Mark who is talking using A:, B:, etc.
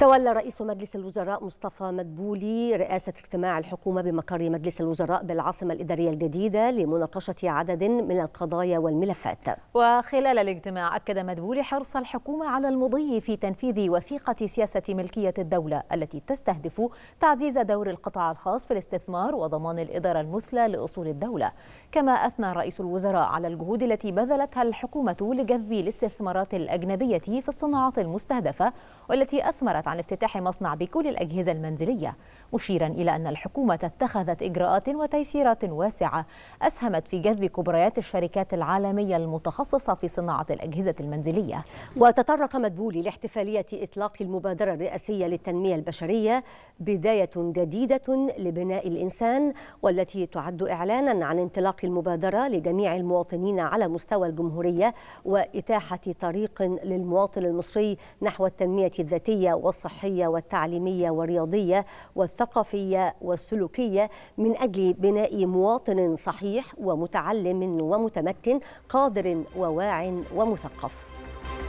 A: تولى رئيس مجلس الوزراء مصطفى مدبولي رئاسة اجتماع الحكومة بمقر مجلس الوزراء بالعاصمة الإدارية الجديدة لمناقشة عدد من القضايا والملفات
B: وخلال الاجتماع أكد مدبولي حرص الحكومة على المضي في تنفيذ وثيقة سياسة ملكية الدولة التي تستهدف تعزيز دور القطاع الخاص في الاستثمار وضمان الإدارة المثلى لأصول الدولة كما أثنى رئيس الوزراء على الجهود التي بذلتها الحكومة لجذب الاستثمارات الأجنبية في الصناعات المستهدفة والتي أثمرت تحدث عن افتتاح مصنع بكل الأجهزة المنزلية مشيرا إلى أن الحكومة اتخذت إجراءات وتيسيرات واسعة أسهمت في جذب كبريات الشركات العالمية المتخصصة في صناعة الأجهزة المنزلية وتطرق مدبولي لاحتفالية إطلاق المبادرة
A: الرئاسية للتنمية البشرية بداية جديدة لبناء الإنسان والتي تعد إعلانا عن انطلاق المبادرة لجميع المواطنين على مستوى الجمهورية وإتاحة طريق للمواطن المصري نحو التنمية الذاتية الصحية والتعليمية والرياضية والثقافية والسلوكية من أجل بناء مواطن صحيح ومتعلم ومتمكن قادر وواع ومثقف